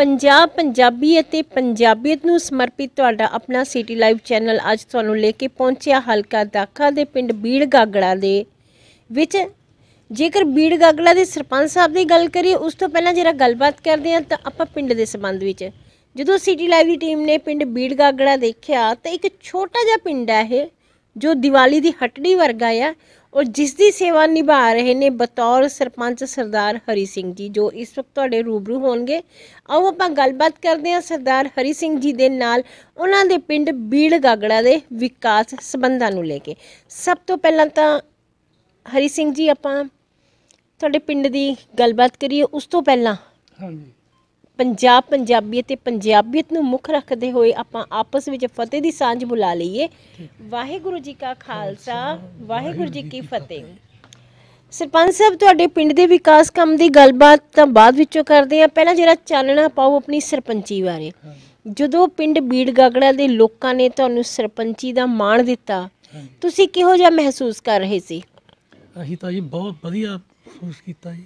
ਪੰਜਾਬ ਪੰਜਾਬੀ ਅਤੇ ਪੰਜਾਬੀਅਤ ਨੂੰ ਸਮਰਪਿਤ ਤੁਹਾਡਾ ਆਪਣਾ ਸਿਟੀ ਲਾਈਵ ਚੈਨਲ ਅੱਜ ਤੁਹਾਨੂੰ ਲੈ ਕੇ ਪਹੁੰਚਿਆ ਹਲਕਾ ਦਾਖਾ ਦੇ ਪਿੰਡ ਬੀੜ ਗਾਗੜਾ ਦੇ ਵਿੱਚ ਜੇਕਰ ਬੀੜ ਗਾਗੜਾ ਦੇ ਸਰਪੰਚ ਸਾਹਿਬ ਦੀ ਗੱਲ ਕਰੀਏ ਉਸ ਤੋਂ ਪਹਿਲਾਂ ਜਿਹੜਾ ਗੱਲਬਾਤ ਕਰਦੇ ਹਾਂ ਤਾਂ ਆਪਾਂ ਪਿੰਡ ਦੇ ਸੰਬੰਧ ਵਿੱਚ ਜਦੋਂ ਸਿਟੀ ਲਾਈਵ ਦੀ ਟੀਮ ਨੇ ਪਿੰਡ ਬੀੜ ਗਾਗੜਾ ਦੇਖਿਆ ਤਾਂ ਇੱਕ ਛੋਟਾ ਜਿਹਾ ਪਿੰਡ ਹੈ ਇਹ ਜੋ ਦੀਵਾਲੀ ਦੀ ਹਟੜੀ ਵਰਗਾ ਆ ਔਰ ਜਿਸ ਦੀ ਸੇਵਾ ਨਿਭਾ ਰਹੇ ਨੇ ਬਤੌਰ ਸਰਪੰਚ ਸਰਦਾਰ ਹਰੀ ਸਿੰਘ ਜੀ ਜੋ ਇਸ ਵਕਤ ਤੁਹਾਡੇ ਰੂਬਰੂ ਹੋਣਗੇ ਆਓ ਆਪਾਂ ਗੱਲਬਾਤ ਕਰਦੇ ਹਾਂ ਸਰਦਾਰ ਹਰੀ ਸਿੰਘ ਜੀ ਦੇ ਨਾਲ ਉਹਨਾਂ ਦੇ ਪਿੰਡ ਬੀੜ ਗਾਗੜਾ ਦੇ ਵਿਕਾਸ ਸਬੰਧਾਂ ਨੂੰ ਲੈ ਕੇ ਸਭ ਤੋਂ ਪਹਿਲਾਂ ਤਾਂ ਹਰੀ ਸਿੰਘ ਜੀ ਆਪਾਂ ਤੁਹਾਡੇ ਪਿੰਡ ਦੀ ਗੱਲਬਾਤ ਕਰੀਏ ਉਸ ਤੋਂ ਪਹਿਲਾਂ ਹਾਂਜੀ ਪੰਜਾਬ ਪੰਜਾਬੀਅਤ ਤੇ ਪੰਜਾਬੀਅਤ ਨੂੰ ਮੁੱਖ ਰੱਖਦੇ ਹੋਏ ਆਪਾਂ ਆਪਸ ਵਿੱਚ ਫਤਿਹ ਦੀ ਸਾਂਝ ਬੁਲਾ ਲਈਏ ਵਾਹਿਗੁਰੂ ਜੀ ਕਾ ਖਾਲਸਾ ਵਾਹਿਗੁਰੂ ਜੀ ਕੀ ਫਤਿਹ ਸਰਪੰਚ ਸਾਹਿਬ ਤੁਹਾਡੇ ਪਿੰਡ ਦੇ ਵਿਕਾਸ ਕੰਮ ਦੀ ਗੱਲਬਾਤ ਤਾਂ ਬਾਅਦ ਵਿੱਚੋਂ ਕਰਦੇ ਆ ਪਹਿਲਾਂ ਜਿਹੜਾ ਚਾਨਣਾ ਪਾਓ ਆਪਣੀ ਸਰਪੰਚੀ ਬਾਰੇ ਜਦੋਂ ਪਿੰਡ ਬੀੜ ਗਾਗੜਾ ਦੇ ਲੋਕਾਂ ਨੇ ਤੁਹਾਨੂੰ ਸਰਪੰਚੀ ਦਾ ਮਾਣ ਦਿੱਤਾ ਤੁਸੀਂ ਕਿਹੋ ਜਿਹਾ ਮਹਿਸੂਸ ਕਰ ਰਹੇ ਸੀ ਅਸੀਂ ਤਾਂ ਜੀ ਬਹੁਤ ਵਧੀਆ ਮਹਿਸੂਸ ਕੀਤਾ ਜੀ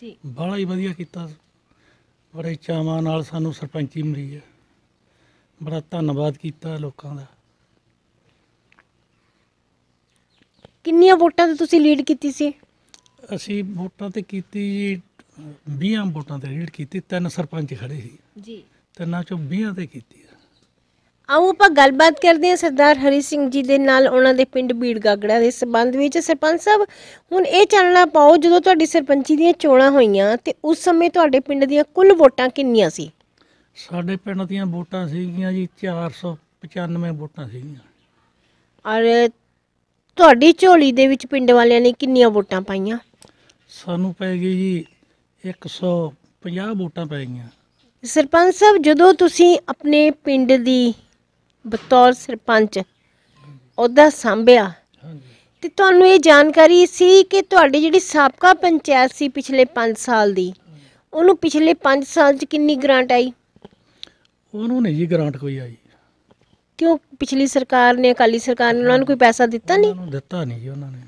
ਜੀ ਬੜਾ ਹੀ ਵਧੀਆ ਕੀਤਾ ਬੜੇ ਚਾਵਾਂ ਨਾਲ ਸਾਨੂੰ ਸਰਪੰਚੀ ਮਿਲੀ ਹੈ ਬੜਾ ਧੰਨਵਾਦ ਕੀਤਾ ਲੋਕਾਂ ਦਾ ਕਿੰਨੀਆਂ ਵੋਟਾਂ ਤੇ ਤੁਸੀਂ ਲੀਡ ਕੀਤੀ ਸੀ ਅਸੀਂ ਵੋਟਾਂ ਤੇ ਕੀਤੀ ਜੀ 20 ਵੋਟਾਂ ਤੇ ਲੀਡ ਕੀਤੀ ਤਿੰਨ ਸਰਪੰਚ ਖੜੇ ਸੀ ਜੀ ਤਿੰਨਾਂ ਚੋਂ 20 ਤੇ ਕੀਤੀ ਆਓ ਆਪਾਂ ਗੱਲਬਾਤ ਕਰਦੇ ਹਾਂ ਸਰਦਾਰ ਹਰੀ ਸਿੰਘ ਜੀ ਦੇ ਨਾਲ ਉਹਨਾਂ ਦੇ ਪਿੰਡ ਬੀੜ ਗਾਗੜਾ ਦੇ ਸਬੰਧ ਵਿੱਚ ਸਰਪੰਚ ਸਾਹਿਬ ਹੁਣ ਇਹ ਚੱਲਣਾ ਪਾਓ ਜਦੋਂ ਤੁਹਾਡੀ ਸਰਪੰਚੀ ਦੀਆਂ ਚੋਣਾਂ ਹੋਈਆਂ ਤੇ ਉਸ ਸਮੇਂ ਤੁਹਾਡੇ ਪਿੰਡ ਦੀਆਂ ਕੁੱਲ ਵੋਟਾਂ ਕਿੰਨੀਆਂ ਸੀ ਸਾਡੇ ਪਿੰਡ ਦੀਆਂ ਵੋਟਾਂ ਸੀਗੀਆਂ ਜੀ 495 ਵੋਟਾਂ ਸੀਗੀਆਂ ਔਰ ਤੁਹਾਡੀ ਝੋਲੀ ਦੇ ਵਿੱਚ ਪਿੰਡ ਵਾਲਿਆਂ ਨੇ ਕਿੰਨੀਆਂ ਵੋਟਾਂ ਪਾਈਆਂ ਸਾਨੂੰ ਪੈ ਗਈ ਜੀ 150 ਵੋਟਾਂ ਪੈ ਗਈਆਂ ਸਰਪੰਚ ਸਾਹਿਬ ਜਦੋਂ ਤੁਸੀਂ ਆਪਣੇ ਪਿੰਡ ਦੀ ਬਤੌਰ ਸਰਪੰਚ ਉਹਦਾ ਸੰਭਿਆ ਹਾਂਜੀ ਤੇ ਤੁਹਾਨੂੰ ਇਹ ਜਾਣਕਾਰੀ ਸੀ ਕਿ ਤੁਹਾਡੀ ਜਿਹੜੀ ਸਾਬਕਾ ਪੰਚਾਇਤ ਸੀ ਪਿਛਲੇ 5 ਸਾਲ ਦੀ ਉਹਨੂੰ ਪਿਛਲੇ 5 ਸਾਲ 'ਚ ਕਿੰਨੀ ਗ੍ਰਾਂਟ ਆਈ ਉਹਨੂੰ ਨਹੀਂ ਜੀ ਗ੍ਰਾਂਟ ਕੋਈ ਆਈ ਕਿਉਂ ਪਿਛਲੀ ਸਰਕਾਰ ਨੇ ਅਕਾਲੀ ਸਰਕਾਰ ਨੇ ਉਹਨਾਂ ਨੂੰ ਕੋਈ ਪੈਸਾ ਦਿੱਤਾ ਨਹੀਂ ਉਹਨੂੰ ਦਿੱਤਾ ਨਹੀਂ ਜੀ ਉਹਨਾਂ ਨੇ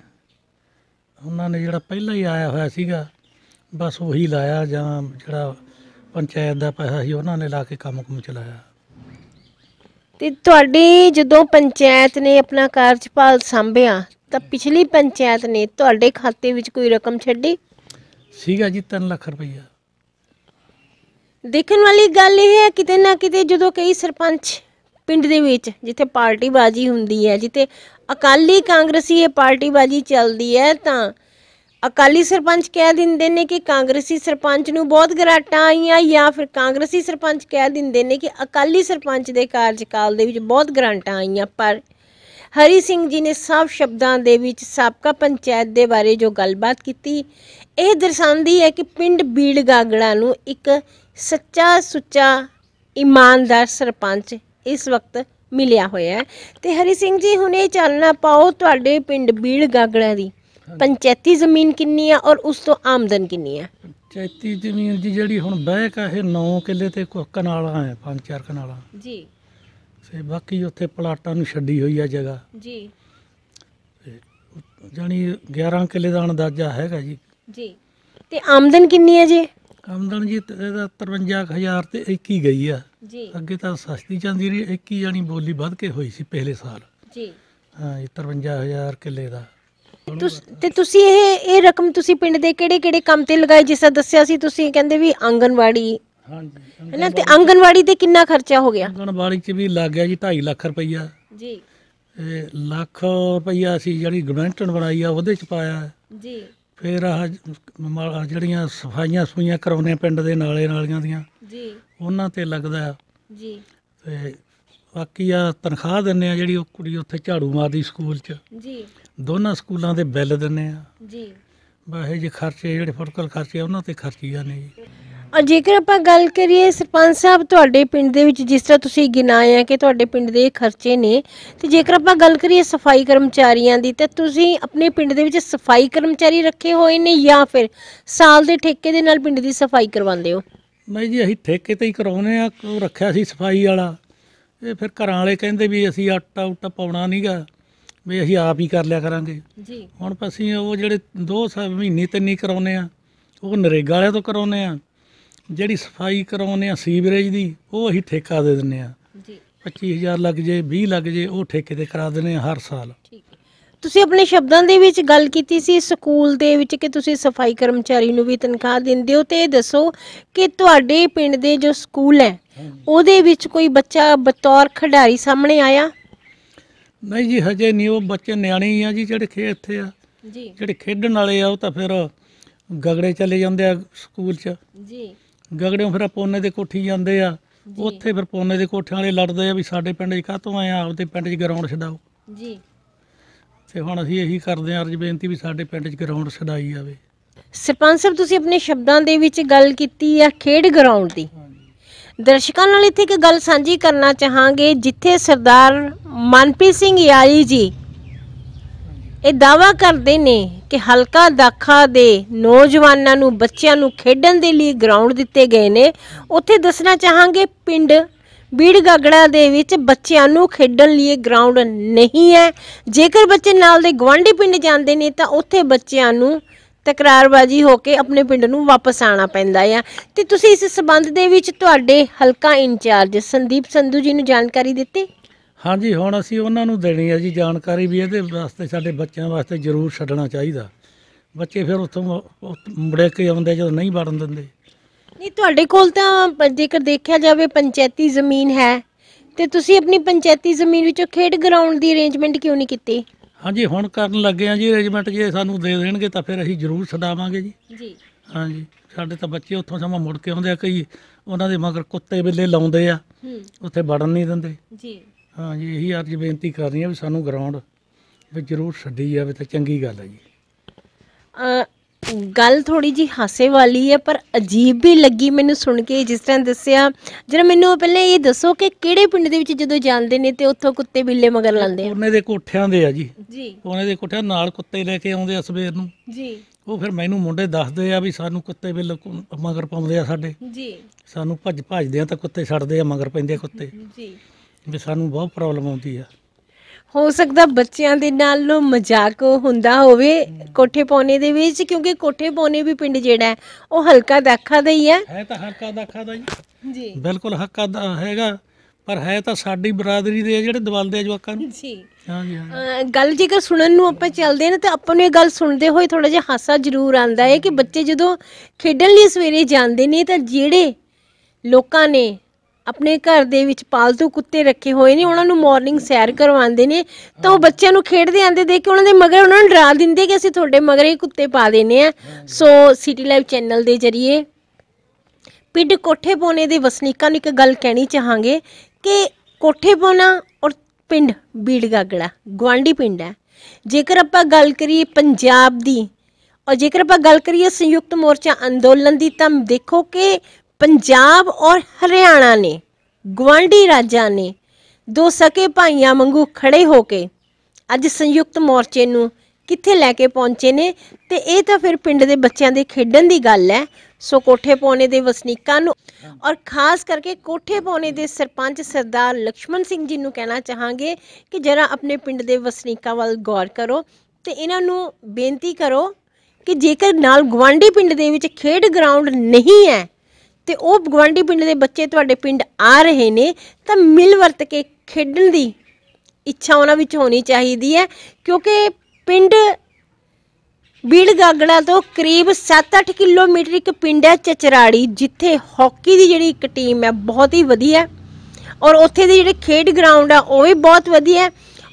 ਉਹਨਾਂ ਨੇ ਜਿਹੜਾ ਪਹਿਲਾਂ ਹੀ ਆਇਆ ਹੋਇਆ ਸੀਗਾ ਬਸ ਉਹੀ ਲਾਇਆ ਜਾਂ ਜਿਹੜਾ ਪੰਚਾਇਤ ਦਾ ਪੈਸਾ ਸੀ ਉਹਨਾਂ ਨੇ ਲਾ ਕੇ ਕੰਮ-ਕੁਮ ਚਲਾਇਆ ਤੇ ਤੁਹਾਡੀ ਜਦੋਂ ਪੰਚਾਇਤ ਨੇ ਆਪਣਾ ਕਾਰਜਪਾਲ ਸੰਭਿਆ ਤਾਂ ਪਿਛਲੀ ਪੰਚਾਇਤ ਨੇ ਤੁਹਾਡੇ ਖਾਤੇ ਵਿੱਚ ਕੋਈ ਰਕਮ ਛੱਡੀ ਸੀਗਾ ਜੀ 3 ਲੱਖ ਰੁਪਈਆ ਦੇਖਣ ਵਾਲੀ ਗੱਲ ਇਹ ਹੈ ਕਿਤੇ ਨਾ ਕਿਤੇ ਜਦੋਂ ਕਈ ਸਰਪੰਚ ਪਿੰਡ ਦੇ ਵਿੱਚ ਜਿੱਥੇ ਪਾਰਟੀ ਬਾਜੀ ਹੁੰਦੀ ਹੈ ਜਿੱਥੇ ਅਕਾਲੀ ਕਾਂਗਰਸੀ ਇਹ ਪਾਰਟੀ ਬਾਜੀ ਚੱਲਦੀ ਹੈ ਤਾਂ ਅਕਾਲੀ ਸਰਪੰਚ ਕਹਿ ਦਿੰਦੇ ਨੇ ਕਿ ਕਾਂਗਰਸੀ ਸਰਪੰਚ ਨੂੰ ਬਹੁਤ ਗਰਾਟਾਂ ਆਈਆਂ ਜਾਂ ਫਿਰ ਕਾਂਗਰਸੀ ਸਰਪੰਚ ਕਹਿ ਦਿੰਦੇ ਨੇ ਕਿ ਅਕਾਲੀ ਸਰਪੰਚ ਦੇ ਕਾਰਜਕਾਲ ਦੇ ਵਿੱਚ ਬਹੁਤ ਗਰਾਂਟਾਂ ਆਈਆਂ ਪਰ ਹਰੀ ਸਿੰਘ ਜੀ ਨੇ ਸਾਫ ਸ਼ਬਦਾਂ ਦੇ ਵਿੱਚ ਸਾਬਕਾ ਪੰਚਾਇਤ ਦੇ ਬਾਰੇ ਜੋ ਗੱਲਬਾਤ ਕੀਤੀ ਇਹ ਦਰਸਾਉਂਦੀ ਹੈ ਕਿ ਪਿੰਡ ਬੀੜ ਗਾਗੜਾ ਨੂੰ ਇੱਕ ਸੱਚਾ ਸੁੱਚਾ ਇਮਾਨਦਾਰ ਸਰਪੰਚ ਇਸ ਵਕਤ ਮਿਲਿਆ ਹੋਇਆ ਹੈ ਤੇ ਹਰੀ ਸਿੰਘ ਜੀ ਹੁਣੇ ਚੱਲਣਾ ਪਾਓ ਤੁਹਾਡੇ ਪਿੰਡ ਬੀੜ ਗਾਗੜਾ ਦੀ ਪੰਚਾਇਤੀ ਜ਼ਮੀਨ ਕਿੰਨੀ ਆ ਔਰ ਉਸ ਤੋਂ ਆਮਦਨ ਕਿੰਨੀ ਆ ਪੰਚਾਇਤੀ ਜ਼ਮੀਨ ਜੀ ਜਿਹੜੀ ਹੁਣ ਬਹਿਕ ਆ ਇਹ 9 ਕਿੱਲੇ ਤੇ ਕੁ ਕਨਾਲਾਂ ਹੈ ਪੰਜ ਚਾਰ ਕਨਾਲਾਂ ਜੀ ਸੇ ਬਾਕੀ ਉੱਥੇ ਪਲਾਟਾਂ ਨੂੰ ਛੱਡੀ ਹੋਈ ਆ ਜਗ੍ਹਾ ਜੀ ਜਾਨੀ 11 ਕਿੱਲੇ ਦਾ ਅੰਦਾਜ਼ਾ ਹੈਗਾ ਜੀ ਜੀ ਤੇ ਆਮਦਨ ਕਿੰਨੀ ਹੈ ਜੀ ਆਮਦਨ ਜੀ ਇਹਦਾ 53000 ਤੇ 21 ਗਈ ਆ ਜੀ ਅੱਗੇ ਤਾਂ ਸਸਤੀ ਜਾਂਦੀ ਰਹੀ 21 ਜਾਨੀ ਬੋਲੀ ਵੱਧ ਕੇ ਹੋਈ ਸੀ ਪਿਛਲੇ ਸਾਲ ਜੀ ਹਾਂ 53000 ਕਿੱਲੇ ਦਾ ਤੇ ਤੁਸੀਂ ਇਹ ਇਹ ਰਕਮ ਤੁਸੀਂ ਪਿੰਡ ਦੇ ਕਿਹੜੇ ਕਿਹੜੇ ਕੰਮ ਤੇ ਲਗਾਈ ਜਿਸ ਤਰ੍ਹਾਂ ਦੱਸਿਆ ਸੀ ਤੁਸੀਂ ਕਹਿੰਦੇ ਵੀ ਆਂਗਨਵਾੜੀ ਹਾਂਜੀ ਹਨਾ ਤੇ ਆਂਗਨਵਾੜੀ ਤੇ ਕਿੰਨਾ ਖਰਚਾ ਹੋ ਗਿਆ ਆਂਗਨਵਾੜੀ 'ਚ ਵੀ ਲੱਗ ਗਿਆ ਜੀ 2.5 ਲੱਖ ਰੁਪਈਆ ਜੀ ਇਹ ਲੱਖ ਰੁਪਈਆ ਸੀ ਜਿਹੜੀ ਗਵਰਨਮੈਂਟ ਬਣਾਈ ਆ ਉਹਦੇ 'ਚ ਪਾਇਆ ਜੀ ਫਿਰ ਆਹ ਜਿਹੜੀਆਂ ਸਫਾਈਆਂ ਸੁਈਆਂ ਕਰਾਉਣੇ ਪਿੰਡ ਦੇ ਨਾਲੇ ਨਾਲੀਆਂ ਦੀਆਂ ਜੀ ਉਹਨਾਂ ਤੇ ਲੱਗਦਾ ਜੀ ਤੇ ਬਾਕੀ ਆ ਤਨਖਾਹ ਦਿੰਨੇ ਆ ਜਿਹੜੀ ਉਹ ਕੁੜੀ ਉੱਥੇ ਝਾੜੂ ਮਾਰਦੀ ਸਕੂਲ 'ਚ ਜੀ ਦੋਨਾਂ ਸਕੂਲਾਂ ਦੇ ਬਿੱਲ ਦਿੰਨੇ ਆ ਜੀ ਬਾਹੇ ਜੇ ਖਰਚੇ ਜਿਹੜੇ ਫੁਟਕਲ ਖਰਚੇ ਆ, ਉਹਨਾਂ ਤੇ ਖਰਚੀ ਨੇ ਜੀ ਅਰ ਜੇਕਰ ਆਪਾਂ ਗੱਲ ਕਰੀਏ ਸਰਪੰਚ ਸਾਹਿਬ ਤੁਹਾਡੇ ਪਿੰਡ ਦੇ ਵਿੱਚ ਜਿਸ ਤਰ੍ਹਾਂ ਤੁਸੀਂ ਗਿਨਾਏ ਆ ਕਿ ਤੁਹਾਡੇ ਪਿੰਡ ਦੇ ਖਰਚੇ ਨੇ ਤੇ ਜੇਕਰ ਆਪਾਂ ਗੱਲ ਕਰੀਏ ਸਫਾਈ ਕਰਮਚਾਰੀਆਂ ਦੀ ਤੇ ਤੁਸੀਂ ਆਪਣੇ ਪਿੰਡ ਦੇ ਵਿੱਚ ਸਫਾਈ ਕਰਮਚਾਰੀ ਰੱਖੇ ਹੋਏ ਨੇ ਜਾਂ ਫਿਰ ਸਾਲ ਦੇ ਠੇਕੇ ਦੇ ਨਾਲ ਪਿੰਡ ਦੀ ਸਫਾਈ ਕਰਵਾਉਂਦੇ ਹੋ ਨਹੀਂ ਜੀ ਅਸੀਂ ਠੇਕੇ ਤੇ ਹੀ ਕਰਾਉਨੇ ਆ ਰੱਖਿਆ ਸੀ ਸਫਾਈ ਵਾਲਾ ਇਹ ਫਿਰ ਘਰਾਂ ਵਾਲੇ ਕਹਿੰਦੇ ਵੀ ਅਸੀਂ ਆਟਾ ਉਟਾ ਪਾਉਣਾ ਨਹੀਂਗਾ ਵੀ ਅਸੀਂ ਆਪ ਹੀ ਕਰ ਲਿਆ ਕਰਾਂਗੇ ਜੀ ਹੁਣ ਅਸੀਂ ਉਹ ਜਿਹੜੇ 2 ਮਹੀਨੇ ਤੇ ਨਹੀਂ ਕਰਾਉਨੇ ਆ ਉਹ ਨਰੇਗਾ ਵਾਲਿਆਂ ਤੋਂ ਕਰਾਉਨੇ ਆ ਜਿਹੜੀ ਸਫਾਈ ਕਰਾਉਨੇ ਆ ਸੀਵਰੇਜ ਦੀ ਉਹ ਅਸੀਂ ਠੇਕਾ ਦੇ ਦਿੰਨੇ ਆ ਜੀ 25000 ਲੱਗ ਜੇ 20 ਲੱਗ ਜੇ ਉਹ ਠੇਕੇ ਤੇ ਕਰਾ ਦਿੰਨੇ ਆ ਹਰ ਸਾਲ ਤੁਸੀਂ ਆਪਣੇ ਸ਼ਬਦਾਂ ਦੇ ਵਿੱਚ ਗੱਲ ਕੀਤੀ ਸੀ ਸਕੂਲ ਦੇ ਵਿੱਚ ਕਿ ਤੁਸੀਂ ਸਫਾਈ ਕਰਮਚਾਰੀ ਨੂੰ ਵੀ ਤਨਖਾਹ ਦਿੰਦੇ ਹੋ ਤੇ ਇਹ ਦੱਸੋ ਕਿ ਤੁਹਾਡੇ ਪਿੰਡ ਦੇ ਜੋ ਸਕੂਲ ਹੈ ਉਹਦੇ ਵਿੱਚ ਕੋਈ ਬੱਚਾ ਬਤੌਰ ਖਿਡਾਰੀ ਸਾਹਮਣੇ ਆਇਆ ਨਹੀਂ ਜੀ ਹਜੇ ਨਹੀਂ ਉਹ ਬੱਚੇ ਨਿਆਣੇ ਹੀ ਆ ਜੀ ਜਿਹੜੇ ਖੇ ਇੱਥੇ ਆ ਜੀ ਜਿਹੜੇ ਖੇਡਣ ਵਾਲੇ ਆ ਉਹ ਤਾਂ ਫਿਰ ਗਗੜੇ ਚਲੇ ਜਾਂਦੇ ਆ ਸਕੂਲ 'ਚ ਜੀ ਗਗੜੇ ਫਿਰ ਪੋਨੇ ਦੇ ਕੋਠੀ ਜਾਂਦੇ ਆ ਉੱਥੇ ਫਿਰ ਪੋਨੇ ਦੇ ਕੋਠਿਆਂ ਵਾਲੇ ਲੜਦੇ ਆ ਵੀ ਸਾਡੇ ਪਿੰਡ 'ਚ ਕਾਹਤੋਂ ਆਏ ਆ ਆਪਦੇ ਪਿੰਡ 'ਚ ਗਰਾਊਂਡ ਛਡਾਓ ਜੀ ਤੇ ਹੁਣ ਅਸੀਂ ਇਹੀ ਕਰਦੇ ਆ ਅਰਜ ਬੇਨਤੀ ਵੀ ਸਾਡੇ ਪਿੰਡ 'ਚ ਗਰਾਊਂਡ ਛਡਾਈ ਜਾਵੇ ਸਰਪੰਚ ਸਾਹਿਬ ਤੁਸੀਂ ਆਪਣੇ ਸ਼ਬਦਾਂ ਦੇ ਵਿੱਚ ਗੱਲ ਕੀਤੀ ਆ ਖੇਡ ਗਰਾਊਂਡ ਦੀ ਦਰਸ਼ਕਾਂ ਨਾਲ ਇੱਥੇ ਇੱਕ ਗੱਲ ਸਾਂਝੀ ਕਰਨਾ ਚਾਹਾਂਗੇ ਜਿੱਥੇ ਸਰਦਾਰ ਮਨਪ੍ਰੀਤ ਸਿੰਘ ਯਾਰੀ ਜੀ ਇਹ ਦਾਵਾ ਕਰਦੇ ਨੇ ਕਿ ਹਲਕਾ ਦਾਖਾ ਦੇ ਨੌਜਵਾਨਾਂ ਨੂੰ ਬੱਚਿਆਂ ਨੂੰ ਖੇਡਣ ਦੇ ਲਈ ਗਰਾਊਂਡ ਦਿੱਤੇ ਗਏ ਨੇ ਉੱਥੇ ਦੱਸਣਾ ਚਾਹਾਂਗੇ ਪਿੰਡ ਬੀੜ ਗਗੜਾ ਦੇ ਵਿੱਚ ਬੱਚਿਆਂ ਨੂੰ ਖੇਡਣ ਲਈ ਗਰਾਊਂਡ ਨਹੀਂ ਹੈ ਜੇਕਰ ਬੱਚੇ ਨਾਲ ਦੇ ਗਵਾਂਢੀ ਪਿੰਡ ਜਾਂਦੇ ਨੇ ਤਾਂ ਉੱਥੇ ਬੱਚਿਆਂ ਨੂੰ ਤਕਰਾਰਬਾਜ਼ੀ ਹੋ ਕੇ ਆਪਣੇ ਪਿੰਡ ਨੂੰ ਵਾਪਸ ਆਣਾ ਪੈਂਦਾ ਆ ਤੇ ਤੁਸੀਂ ਇਸ ਸਬੰਧ ਦੇ ਵਿੱਚ ਤੁਹਾਡੇ ਹਲਕਾ ਇੰਚਾਰਜ ਸੰਦੀਪ ਸੰਧੂ ਜੀ ਨੂੰ ਜਾਣਕਾਰੀ ਦਿੱਤੀ ਹਾਂਜੀ ਹੁਣ ਅਸੀਂ ਉਹਨਾਂ ਨੂੰ ਦੇਣੀ ਆ ਜੀ ਜਾਣਕਾਰੀ ਵੀ ਇਹਦੇ ਵਾਸਤੇ ਸਾਡੇ ਬੱਚਿਆਂ ਵਾਸਤੇ ਜ਼ਰੂਰ ਛੱਡਣਾ ਚਾਹੀਦਾ ਬੱਚੇ ਫਿਰ ਉੱਥੋਂ ਮੁੜੇ ਕੇ ਆਉਂਦੇ ਜਦੋਂ ਨਹੀਂ ਵੜਨ ਦਿੰਦੇ ਨਹੀਂ ਤੁਹਾਡੇ ਕੋਲ ਤਾਂ ਜੇਕਰ ਦੇਖਿਆ ਜਾਵੇ ਪੰਚਾਇਤੀ ਜ਼ਮੀਨ ਹੈ ਤੇ ਤੁਸੀਂ ਆਪਣੀ ਪੰਚਾਇਤੀ ਜ਼ਮੀਨ ਵਿੱਚੋਂ ਖੇਡ ਗਰਾਊਂਡ ਦੀ ਅਰੇਂਜਮੈਂਟ ਕਿਉਂ ਨਹੀਂ ਕੀਤੀ ਹਾਂਜੀ ਹੁਣ ਕਰਨ ਲੱਗੇ ਆ ਜੀ ਅਰੇਂਜਮੈਂਟ ਜੇ ਸਾਨੂੰ ਦੇ ਦੇਣਗੇ ਤਾਂ ਫਿਰ ਅਸੀਂ ਜ਼ਰੂਰ ਸਦਾਵਾਂਗੇ ਜੀ ਜੀ ਹਾਂਜੀ ਸਾਡੇ ਤਾਂ ਬੱਚੇ ਉੱਥੋਂ ਸਮਾਂ ਮੁੜ ਕੇ ਆਉਂਦੇ ਆ ਕਈ ਉਹਨਾਂ ਦੇ ਮਗਰ ਕੁੱਤੇ ਬਿੱਲੇ ਲਾਉਂਦੇ ਆ ਹੂੰ ਉੱਥੇ ਵੜਨ ਨਹੀਂ ਦਿੰਦੇ ਜੀ ਹਾਂਜੀ ਇਹੀ ਅਰਜ਼ ਬੇਨਤੀ ਕਰਨੀ ਆ ਵੀ ਸਾਨੂੰ ਗਰਾਊਂਡ ਵੀ ਜ਼ਰੂਰ ਛੱਡੀ ਜਾਵੇ ਤਾਂ ਚੰਗੀ ਗੱਲ ਆ ਜੀ ਗੱਲ ਥੋੜੀ ਜੀ ਹਾਸੇ ਵਾਲੀ ਹੈ ਪਰ ਅਜੀਬ ਵੀ ਲੱਗੀ ਮੈਨੂੰ ਸੁਣ ਕੇ ਜਿਸ ਤਰ੍ਹਾਂ ਦੱਸਿਆ ਜਰਾ ਮੈਨੂੰ ਪਹਿਲਾਂ ਇਹ ਦੱਸੋ ਕਿ ਕਿਹੜੇ ਪਿੰਡ ਦੇ ਵਿੱਚ ਜਦੋਂ ਜਾਂਦੇ ਨੇ ਤੇ ਉੱਥੋਂ ਕੁੱਤੇ ਬਿੱਲੇ ਮਗਰ ਲਾਂਦੇ ਆ ਉਹਨੇ ਦੇ ਕੋਠਿਆਂ ਦੇ ਆ ਜੀ ਜੀ ਉਹਨੇ ਦੇ ਕੋਠਿਆਂ ਨਾਲ ਕੁੱਤੇ ਲੈ ਕੇ ਆਉਂਦੇ ਆ ਸਵੇਰ ਨੂੰ ਜੀ ਉਹ ਫਿਰ ਮੈਨੂੰ ਮੁੰਡੇ ਦੱਸਦੇ ਆ ਵੀ ਸਾਨੂੰ ਕੁੱਤੇ ਬਿੱਲੇ ਮਗਰ ਪਾਉਂਦੇ ਆ ਸਾਡੇ ਜੀ ਸਾਨੂੰ ਭੱਜ ਭੱਜਦੇ ਆ ਤਾਂ ਕੁੱਤੇ ਛੱਡਦੇ ਆ ਮਗਰ ਪੈਂਦੇ ਆ ਕੁੱਤੇ ਜੀ ਵੀ ਸਾਨੂੰ ਬਹੁਤ ਪ੍ਰੋਬਲਮ ਆਉਂਦੀ ਆ ਹੋ ਸਕਦਾ ਬੱਚਿਆਂ ਦੇ ਨਾਲ ਨੂੰ ਮਜ਼ਾਕ ਹੁੰਦਾ ਹੋਵੇ ਕੋਠੇ ਪੌਨੇ ਦੇ ਵਿੱਚ ਕਿਉਂਕਿ ਕੋਠੇ ਪੌਨੇ ਵੀ ਪਿੰਡ ਜਿਹੜਾ ਉਹ ਹਲਕਾ ਦਾਖਾ ਦਾ ਹੀ ਹੈ ਹੈ ਤਾਂ ਹਲਕਾ ਦਾਖਾ ਦਾ ਹੀ ਜੀ ਬਿਲਕੁਲ ਹੱਕਾ ਦਾ ਹੈਗਾ ਪਰ ਹੈ ਤਾਂ ਸਾਡੀ ਬਰਾਦਰੀ ਦੇ ਜਿਹੜੇ ਦਵਾਲਦੇ ਆ ਜਵਾਕਾਂ ਨੂੰ ਜੀ ਹਾਂਜੀ ਹਾਂ ਗੱਲ ਜੇਕਰ ਸੁਣਨ ਨੂੰ ਆਪਾਂ ਚੱਲਦੇ ਨੇ ਤਾਂ ਆਪਾਂ ਨੂੰ ਇਹ ਗੱਲ ਸੁਣਦੇ ਹੋਏ ਥੋੜਾ ਜਿਹਾ ਹਾਸਾ ਜ਼ਰੂਰ ਆਉਂਦਾ ਹੈ ਕਿ ਬੱਚੇ ਜਦੋਂ ਖੇਡਣ ਲਈ ਸਵੇਰੇ ਜਾਂਦੇ ਨੇ ਤਾਂ ਜਿਹੜੇ ਲੋਕਾਂ ਨੇ ਆਪਣੇ ਘਰ ਦੇ ਵਿੱਚ ਪਾਲਤੂ ਕੁੱਤੇ ਰੱਖੇ ਹੋਏ ਨੇ ਉਹਨਾਂ ਨੂੰ ਮਾਰਨਿੰਗ ਸੈਰ ਕਰਵਾਉਂਦੇ ਨੇ ਤਾਂ ਉਹ ਬੱਚਿਆਂ ਨੂੰ ਖੇਡਦੇ ਆਂਦੇ ਦੇਖ ਕੇ ਉਹਨਾਂ ਦੇ ਮਗਰ ਉਹਨਾਂ ਨੂੰ ਡਰਾ ਦਿੰਦੇ ਕਿ ਅਸੀਂ ਤੁਹਾਡੇ ਮਗਰ ਹੀ ਕੁੱਤੇ ਪਾ ਦੇਨੇ ਆ ਸੋ ਸਿਟੀ ਲਾਈਵ ਚੈਨਲ ਦੇ ਜਰੀਏ ਪਿੰਡ ਕੋਠੇ ਪੋਨੇ ਦੇ ਵਸਨੀਕਾਂ ਨੂੰ ਇੱਕ ਗੱਲ ਕਹਿਣੀ ਚਾਹਾਂਗੇ ਕਿ ਕੋਠੇ ਪੋਨਾ ਔਰ ਪਿੰਡ ਬੀੜ ਗਾਗੜਾ ਗਵਾਂਡੀ ਪਿੰਡ ਹੈ ਜੇਕਰ ਆਪਾਂ ਗੱਲ ਕਰੀਏ ਪੰਜਾਬ ਦੀ ਔਰ ਜੇਕਰ ਆਪਾਂ ਗੱਲ ਕਰੀਏ ਸੰਯੁਕਤ ਮੋਰਚਾ ਅੰਦੋਲਨ ਦੀ ਤਾਂ ਦੇਖੋ ਕਿ ਪੰਜਾਬ ਔਰ ਹਰਿਆਣਾ ਨੇ ਗਵਾਂਢੀ ਰਾਜਾਂ ਨੇ ਦੋ ਸਕੇ ਭਾਈਆਂ ਵਾਂਗੂ ਖੜੇ ਹੋ ਕੇ ਅੱਜ ਸੰਯੁਕਤ ਮੋਰਚੇ ਨੂੰ ਕਿੱਥੇ ਲੈ ਕੇ ਪਹੁੰਚੇ ਨੇ ਤੇ ਇਹ ਤਾਂ ਫਿਰ ਪਿੰਡ ਦੇ ਬੱਚਿਆਂ ਦੇ ਖੇਡਣ ਦੀ ਗੱਲ ਹੈ ਸੋ ਕੋਠੇ ਪਾਉਣੇ ਦੇ ਵਸਨੀਕਾਂ ਨੂੰ ਔਰ ਖਾਸ ਕਰਕੇ ਕੋਠੇ ਪਾਉਣੇ ਦੇ ਸਰਪੰਚ ਸਰਦਾਰ ਲਕਸ਼ਮਣ ਸਿੰਘ ਜੀ ਨੂੰ ਕਹਿਣਾ ਚਾਹਾਂਗੇ ਕਿ ਜਰਾ ਆਪਣੇ ਪਿੰਡ ਦੇ ਵਸਨੀਕਾਂ ਵੱਲ ਗੌਰ ਕਰੋ ਤੇ ਇਹਨਾਂ ਨੂੰ ਬੇਨਤੀ ਕਰੋ ਕਿ ਜੇਕਰ ਨਾਲ ਗਵਾਂਢੀ ਪਿੰਡ ਦੇ ਵਿੱਚ ਖੇਡ ਗਰਾਊਂਡ ਨਹੀਂ ਹੈ ਤੇ ਉਹ ਗਵਾਂਡੀ ਪਿੰਡ ਦੇ ਬੱਚੇ ਤੁਹਾਡੇ ਪਿੰਡ ਆ ਰਹੇ ਨੇ ਤਾਂ ਮਿਲ ਵਰਤ ਕੇ ਖੇਡਣ ਦੀ ਇੱਛਾ ਉਹਨਾਂ ਵਿੱਚ ਹੋਣੀ ਚਾਹੀਦੀ ਹੈ ਕਿਉਂਕਿ ਪਿੰਡ ਬੀੜ ਗਾਗੜਾ ਤੋਂ ਕਰੀਬ 7-8 ਕਿਲੋਮੀਟਰ ਇੱਕ ਪਿੰਡ ਹੈ ਚਚਰਾੜੀ ਜਿੱਥੇ ਹਾਕੀ ਦੀ ਜਿਹੜੀ ਇੱਕ ਟੀਮ ਹੈ ਬਹੁਤ ਹੀ ਵਧੀਆ ਔਰ ਉੱਥੇ ਦੇ ਜਿਹੜੇ ਖੇਡ ਗਰਾਊਂਡ ਆ ਉਹ ਵੀ ਬਹੁਤ ਵਧੀਆ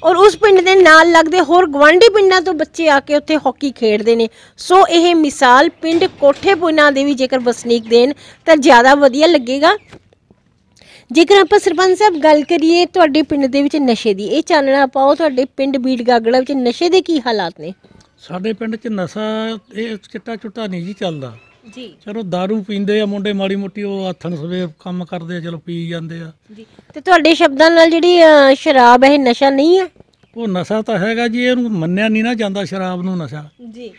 ਔਰ ਉਸ ਪਿੰਡ ਦੇ ਨਾਲ ਲੱਗਦੇ ਹੋਰ ਗਵਾਂਢੀ ਪਿੰਡਾਂ ਤੋਂ ਬੱਚੇ ਆ ਕੇ ਉੱਥੇ ਹਾਕੀ ਖੇਡਦੇ ਨੇ ਸੋ ਇਹ ਮਿਸਾਲ ਪਿੰਡ ਕੋਠੇਪੁਨਾ ਦੇ ਵੀ ਜੇਕਰ ਵਸਨੀਕ ਦੇਣ ਤਾਂ ਜ਼ਿਆਦਾ ਵਧੀਆ ਲੱਗੇਗਾ ਜੇਕਰ ਆਪਾਂ ਸਰਪੰਚ ਸਾਹਿਬ ਗੱਲ ਕਰੀਏ ਤੁਹਾਡੇ ਪਿੰਡ ਦੇ ਵਿੱਚ ਨਸ਼ੇ ਦੀ ਇਹ ਚਾਨਣਾ ਪਾਓ ਤੁਹਾਡੇ ਪਿੰਡ ਬੀੜ ਗਾਗੜਾ ਵਿੱਚ ਨਸ਼ੇ ਦੇ ਕੀ ਹਾਲਾਤ ਨੇ ਸਾਡੇ ਪਿੰਡ 'ਚ ਨਸ਼ਾ ਇਹ ਚਿੱਟਾ ਚੁੱਟਾ ਨਹੀਂ ਜੀ ਚੱਲਦਾ ਜੀ ਚਲੋ दारू ਪੀਂਦੇ ਆ ਮੁੰਡੇ ਮਾੜੀ ਮੋਟੀ ਉਹ ਹੱਥਣ ਸਵੇਰ ਕੰਮ ਕਰਦੇ ਆ ਚਲੋ ਪੀ ਜਾਂਦੇ ਆ ਜੀ ਤੇ ਤੁਹਾਡੇ ਸ਼ਬਦਾਂ ਨਾਲ ਜਿਹੜੀ ਸ਼ਰਾਬ ਹੈ ਇਹ ਨਸ਼ਾ ਨਹੀਂ ਹੈ ਉਹ ਨਸ਼ਾ ਤਾਂ ਹੈਗਾ ਜੀ ਇਹਨੂੰ ਮੰਨਿਆ ਨਹੀਂ ਨਾ ਜਾਂਦਾ ਸ਼ਰਾਬ ਨੂੰ ਨਸ਼ਾ ਜੀ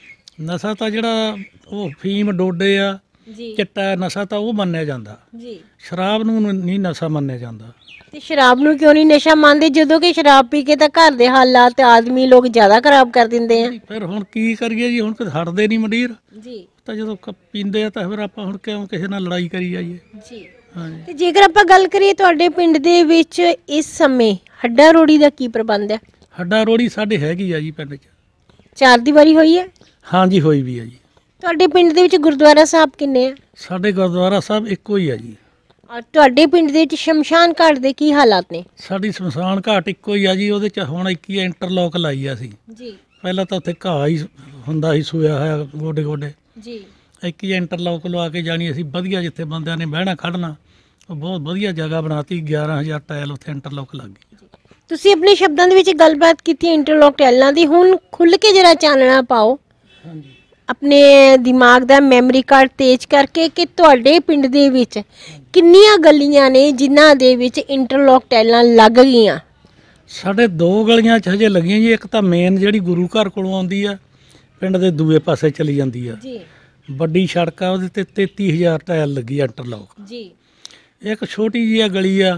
ਨਸ਼ਾ ਤਾਂ ਜਿਹੜਾ ਉਹ ਫੀਮ ਡੋਡੇ ਆ ਜੀ ਚਿੱਟਾ ਨਸ਼ਾ ਤਾਂ ਉਹ ਮੰਨਿਆ ਜਾਂਦਾ ਜੀ ਸ਼ਰਾਬ ਨੂੰ ਨਹੀਂ ਨਸ਼ਾ ਮੰਨਿਆ ਜਾਂਦਾ ਤੇ ਸ਼ਰਾਬ ਨੂੰ ਕਿਉਂ ਨਹੀਂ ਨਸ਼ਾ ਮੰਨਦੇ ਜਦੋਂ ਕਿ ਸ਼ਰਾਬ ਪੀ ਕੇ ਤਾਂ ਘਰ ਦੇ ਹਾਲਾਤ ਆਦਮੀ ਲੋਕ ਜ਼ਿਆਦਾ ਖਰਾਬ ਕਰ ਦਿੰਦੇ ਆ ਫਿਰ ਹੁਣ ਕੀ ਕਰੀਏ ਜੀ ਹੁਣ ਤਾਂ ਹਟਦੇ ਨਹੀਂ ਮੰਡੀਰ ਜੀ ਤਾਂ ਜਦੋਂ ਪੀਂਦੇ ਆ ਤਾਂ ਫਿਰ ਆਪਾਂ ਹੁਣ ਕਿਉਂ ਕਿਸੇ ਨਾਲ ਲੜਾਈ ਕਰੀ ਜਾਈਏ ਜੀ ਹਾਂਜੀ ਤੇ ਜੇਕਰ ਆਪਾਂ ਗੱਲ ਕਰੀਏ ਤੁਹਾਡੇ ਪਿੰਡ ਦੇ ਵਿੱਚ ਇਸ ਸਮੇਂ ਹੱਡਾ ਰੋੜੀ ਦਾ ਕੀ ਪ੍ਰਬੰਧ ਹੈ ਹੱਡਾ ਰੋੜੀ ਸਾਡੇ ਹੈਗੀ ਆ ਜੀ ਪਿੰਡ 'ਚ ਚਾਰ ਦੀਵਾਰੀ ਹੋਈ ਹੈ ਹਾਂਜੀ ਹੋਈ ਵੀ ਆ ਜੀ ਤੁਹਾਡੇ ਪਿੰਡ ਦੇ ਵਿੱਚ ਗੁਰਦੁਆਰਾ ਸਾਹਿਬ ਕਿੰਨੇ ਆ ਸਾਡੇ ਗੁਰਦੁਆਰਾ ਸਾਹਿਬ ਇੱਕੋ ਹੀ ਆ ਜੀ ਔਰ ਤੁਹਾਡੇ ਪਿੰਡ ਦੇ ਵਿੱਚ ਸ਼ਮਸ਼ਾਨ ਘਾਟ ਦੇ ਕੀ ਹਾਲਾਤ ਨੇ ਸਾਡੀ ਸ਼ਮਸ਼ਾਨ ਘਾਟ ਇੱਕੋ ਹੀ ਆ ਜੀ ਉਹਦੇ 'ਚ ਹੁਣ ਇੱਕ ਹੀ ਇੰਟਰਲੌਕ ਲਾਈ ਆ ਸੀ ਜੀ ਪਹਿਲਾਂ ਤਾਂ ਉੱਥੇ ਘਾਹ ਹੀ ਹੁੰਦਾ ਸੀ ਸੂਇਆ ਹੋਇਆ ਗੋਡੇ ਗੋਡੇ ਜੀ ਇੱਕ ਹੀ ਇੰਟਰਲੌਕ ਲਵਾ ਕੇ ਜਾਣੀ ਅਸੀਂ ਵਧੀਆ ਜਿੱਥੇ ਬੰਦਿਆਂ ਨੇ ਬਹਿਣਾ ਖੜਨਾ ਉਹ ਬਹੁਤ ਵਧੀਆ ਜਗ੍ਹਾ ਬਣਾਤੀ 11000 ਟਾਇਲ ਉੱਥੇ ਇੰਟਰਲੌਕ ਲੱਗ ਗਈ ਤੁਸੀਂ ਆਪਣੇ ਸ਼ਬਦਾਂ ਦੇ ਵਿੱਚ ਗੱਲਬਾਤ ਕੀਤੀ ਇੰਟਰਲੌਕ ਟਾਇਲਾਂ ਦੀ ਹੁਣ ਖੁੱਲ ਕੇ ਜਰਾ ਚਾਨਣਾ ਪਾਓ ਹਾਂਜੀ ਆਪਣੇ ਦਿਮਾਗ ਦਾ ਮੈਮਰੀ ਕਾਰਡ ਤੇਜ਼ ਕਰਕੇ ਕਿ ਤੁਹਾਡੇ ਪਿੰਡ ਦੇ ਵਿੱਚ ਕਿੰਨੀਆਂ ਗਲੀਆਂ ਨੇ ਜਿਨ੍ਹਾਂ ਦੇ ਵਿੱਚ ਇੰਟਰਲੌਕ ਟੈਲਾਂ ਲੱਗ ਗਈਆਂ ਸਾਡੇ ਦੋ ਗਲੀਆਂ ਚ ਹਜੇ ਲੱਗੀਆਂ ਜੀ ਇੱਕ ਤਾਂ ਮੇਨ ਜਿਹੜੀ ਗੁਰੂ ਘਰ ਕੋਲੋਂ ਆਉਂਦੀ ਆ ਪਿੰਡ ਦੇ ਦੂਏ ਪਾਸੇ ਚਲੀ ਜਾਂਦੀ ਆ ਜੀ ਵੱਡੀ ਸੜਕ ਆ ਉਹਦੇ ਤੇ 33000 ਟਾਇਲ ਲੱਗੀ ਆ ਇੰਟਰਲੌਕ ਜੀ ਇੱਕ ਛੋਟੀ ਜਿਹੀ ਆ ਗਲੀ ਆ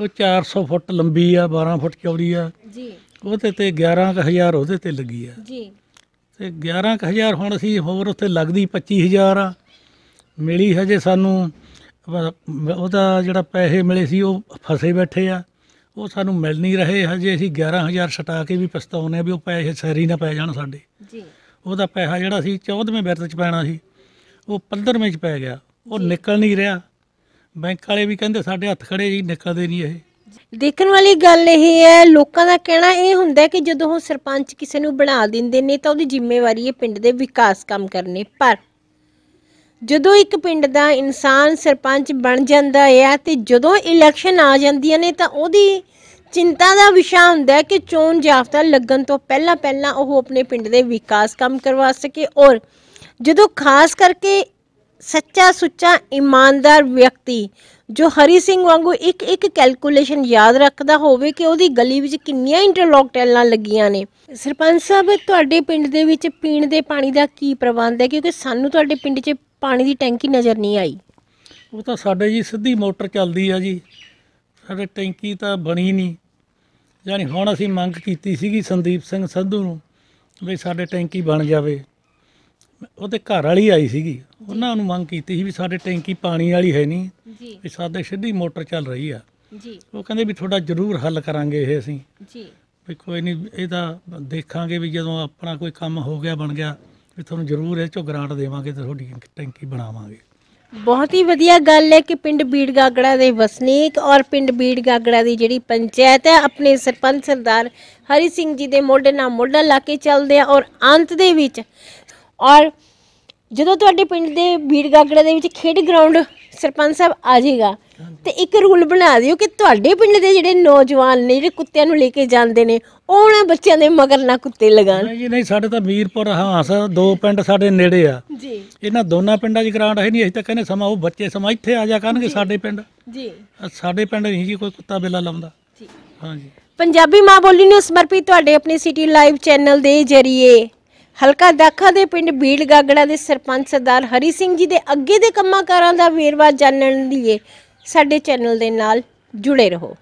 ਉਹ 400 ਫੁੱਟ ਲੰਬੀ ਆ 12 ਫੁੱਟ ਚੌੜੀ ਆ ਜੀ ਉਹਦੇ ਤੇ 11000 ਉਹਦੇ ਤੇ ਲੱਗੀ ਆ ਜੀ ਤੇ 11000 ਹੁਣ ਅਸੀਂ ਹੋਰ ਉੱਥੇ ਲੱਗਦੀ 25000 ਆ ਮਿਲੀ ਹਜੇ ਸਾਨੂੰ ਉਹਦਾ ਜਿਹੜਾ ਪੈਸੇ ਮਿਲੇ ਸੀ ਉਹ ਫਸੇ ਬੈਠੇ ਆ ਉਹ ਸਾਨੂੰ ਮਿਲ ਨਹੀਂ ਰਹੇ ਹਜੇ ਅਸੀਂ 11000 ਛਟਾ ਕੇ ਵੀ ਪਛਤਾਉਨੇ ਆ ਵੀ ਉਹ ਪੈਸੇ ਸਹੀ ਨਾ ਪੈ ਜਾਣ ਸਾਡੇ ਜੀ ਉਹਦਾ ਪੈਸਾ ਜਿਹੜਾ ਸੀ 14ਵੇਂ ਬਿਰਤ ਚ ਪੈਣਾ ਸੀ ਉਹ 15ਵੇਂ ਚ ਪੈ ਗਿਆ ਉਹ ਨਿਕਲ ਨਹੀਂ ਰਿਹਾ ਬੈਂਕ ਵਾਲੇ ਵੀ ਕਹਿੰਦੇ ਸਾਡੇ ਹੱਥ ਖੜੇ ਜੀ ਨਿਕਲਦੇ ਨਹੀਂ ਇਹ ਦੇਖਣ ਵਾਲੀ ਗੱਲ ਇਹ ਹੈ ਲੋਕਾਂ ਦਾ ਕਹਿਣਾ ਇਹ ਹੁੰਦਾ ਕਿ ਜਦੋਂ ਉਹ ਸਰਪੰਚ ਕਿਸੇ ਨੂੰ ਬਣਾ ਦਿੰਦੇ ਨੇ ਤਾਂ ਉਹਦੀ ਜ਼ਿੰਮੇਵਾਰੀ ਹੈ ਪਿੰਡ ਦੇ ਵਿਕਾਸ ਕੰਮ ਕਰਨੇ ਪਰ ਜਦੋਂ ਇੱਕ ਪਿੰਡ ਦਾ ਇਨਸਾਨ ਸਰਪੰਚ ਬਣ ਜਾਂਦਾ ਹੈ ਤੇ ਜਦੋਂ ਇਲੈਕਸ਼ਨ ਆ ਜਾਂਦੀਆਂ ਨੇ ਤਾਂ ਉਹਦੀ ਚਿੰਤਾ ਦਾ ਵਿਸ਼ਾ ਹੁੰਦਾ ਹੈ ਕਿ ਚੋਣ ਜਾਫਤਾ ਲੱਗਣ ਤੋਂ ਪਹਿਲਾਂ ਪਹਿਲਾਂ ਉਹ ਆਪਣੇ ਪਿੰਡ ਦੇ ਵਿਕਾਸ ਕੰਮ ਕਰਵਾ ਸਕੇ ਔਰ ਜਦੋਂ ਖਾਸ ਕਰਕੇ ਸੱਚਾ ਸੁੱਚਾ ਇਮਾਨਦਾਰ ਵਿਅਕਤੀ ਜੋ ਹਰੀ ਸਿੰਘ ਵਾਂਗੂ ਇੱਕ ਇੱਕ ਕੈਲਕੂਲੇਸ਼ਨ ਯਾਦ ਰੱਖਦਾ ਹੋਵੇ ਕਿ ਉਹਦੀ ਗਲੀ ਵਿੱਚ ਕਿੰਨੀਆਂ ਇੰਟਰਲੌਕ ਟੈਲਾਂ ਲੱਗੀਆਂ ਨੇ ਸਰਪੰਚ ਸਾਹਿਬ ਤੁਹਾਡੇ ਪਿੰਡ ਦੇ ਵਿੱਚ ਪੀਣ ਦੇ ਪਾਣੀ ਦਾ ਕੀ ਪ੍ਰਬੰਧ ਹੈ ਕਿਉਂਕਿ ਸਾਨੂੰ ਤੁਹਾਡੇ ਪਿੰਡ 'ਚ ਪਾਣੀ ਦੀ ਟੈਂਕੀ ਨਜ਼ਰ ਨਹੀਂ ਆਈ ਉਹ ਤਾਂ ਸਾਡੇ ਜੀ ਸਿੱਧੀ ਮੋਟਰ ਚੱਲਦੀ ਆ ਜੀ ਸਾਡੇ ਟੈਂਕੀ ਤਾਂ ਬਣੀ ਨਹੀਂ ਯਾਨੀ ਹੁਣ ਅਸੀਂ ਮੰਗ ਕੀਤੀ ਸੀਗੀ ਸੰਦੀਪ ਸਿੰਘ ਸੰਧੂ ਨੂੰ ਵੀ ਸਾਡੇ ਟੈਂਕੀ ਬਣ ਜਾਵੇ ਉਹਦੇ ਘਰ ਵਾਲੀ ਆਈ ਸੀਗੀ ਉਹਨਾਂ ਨੂੰ ਮੰਗ ਕੀਤੀ ਸੀ ਵੀ ਸਾਡੇ ਟੈਂਕੀ ਪਾਣੀ ਵਾਲੀ ਹੈ ਨਹੀਂ ਜੀ ਵੀ ਸਾਡੇ ਸਿੱਧੀ ਮੋਟਰ ਚੱਲ ਰਹੀ ਆ ਜੀ ਉਹ ਕਹਿੰਦੇ ਵੀ ਤੁਹਾਡਾ ਜ਼ਰੂਰ ਹੱਲ ਕਰਾਂਗੇ ਇਹ ਅਸੀਂ ਜੀ ਵੀ ਕੋਈ ਨਹੀਂ ਇਹਦਾ ਦੇਖਾਂਗੇ ਵੀ ਜਦੋਂ ਆਪਣਾ ਕੋਈ ਕੰਮ ਹੋ ਗਿਆ ਬਣ ਗਿਆ ਵੀ ਤੁਹਾਨੂੰ ਜ਼ਰੂਰ ਇਹ ਚੋਂ ਗ੍ਰਾਂਟ ਦੇਵਾਂਗੇ ਤੇ ਤੁਹਾਡੀ ਟੈਂਕੀ ਬਣਾਵਾਂਗੇ ਬਹੁਤ ਹੀ ਵਧੀਆ ਗੱਲ ਹੈ ਕਿ ਪਿੰਡ ਬੀੜ ਗਾਗੜਾ ਦੇ ਵਸਨੀਕ ਔਰ ਪਿੰਡ ਬੀੜ ਗਾਗੜਾ ਦੀ ਜਿਹੜੀ ਪੰਚਾਇਤ ਹੈ ਆਪਣੇ ਸਰਪੰਚ ਸਰਦਾਰ ਹਰੀ ਸਿੰਘ ਜੀ ਦੇ ਮੋਢੇ ਨਾਲ ਮੋਢਾ ਲਾ ਕੇ ਚੱਲਦੇ ਆ ਔਰ ਅੰਤ ਦੇ ਵਿੱਚ ਔਰ ਜਦੋਂ ਤੁਹਾਡੇ ਪਿੰਡ ਦੇ ਬੀੜ ਗਾਗੜਾ ਦੇ ਵਿੱਚ ਖੇਡ ਗਰਾਊਂਡ ਸਰਪੰਚ ਸਾਹਿਬ ਆ ਜਾਏਗਾ ਤੇ ਇੱਕ ਰੂਲ ਬਣਾ ਦਿਓ ਕਿ ਤੁਹਾਡੇ ਪਿੰਡ ਦੇ ਜਿਹੜੇ ਨੌਜਵਾਨ ਨੇ ਜਿਹੜੇ ਕੁੱਤਿਆਂ ਨੂੰ ਲੈ ਕੇ ਜਾਂਦੇ ਨੇ ਉਹ ਉਹਨਾਂ ਬੱਚਿਆਂ ਦੇ ਮਗਰ ਨਾ ਕੁੱਤੇ ਲਗਾਣ ਨਹੀਂ ਜੀ ਨਹੀਂ ਸਾਡੇ ਤਾਂ ਮੀਰਪੁਰ ਹਾਂਸ ਦੋ ਪਿੰਡ ਸਾਡੇ ਨੇੜੇ ਆ ਜੀ ਇਹਨਾਂ ਦੋਨਾਂ ਪਿੰਡਾਂ 'ਚ ਗਰਾਂਡ ਹੈ ਨਹੀਂ ਅਸੀਂ ਤਾਂ ਕਹਿੰਦੇ ਸਮਾਂ ਉਹ ਬੱਚੇ ਸਮਾਂ ਇੱਥੇ ਆ ਜਾ ਕਰਨਗੇ ਸਾਡੇ ਪਿੰਡ ਜੀ ਸਾਡੇ ਪਿੰਡ ਨਹੀਂ ਜੀ ਕੋਈ ਕੁੱਤਾ ਬੇਲਾ ਲਾਉਂਦਾ ਜੀ ਹਾਂ ਜੀ ਪੰਜਾਬੀ ਮਾਂ ਬੋਲੀ ਨੂੰ ਸਮਰਪਿਤ ਤੁਹਾਡੇ ਆਪਣੇ ਸਿਟੀ ਲਾਈਵ ਚੈਨਲ ਦੇ ਜਰੀਏ ਹਲਕਾ ਦਾਖਾ ਦੇ ਪਿੰਡ ਬੀੜ ਗਾਗੜਾ ਦੇ ਸਰਪੰਚ ਸਰਦਾਰ ਹਰੀ ਸਿੰਘ ਜੀ ਦੇ ਅੱਗੇ ਦੇ ਕੰਮਾਂ ਕਾਰਾਂ ਦਾ ਵੇਰਵਾ ਜਾਣਨ ਲਈ ਸਾਡੇ ਚੈਨਲ ਦੇ ਨਾਲ ਜੁੜੇ ਰਹੋ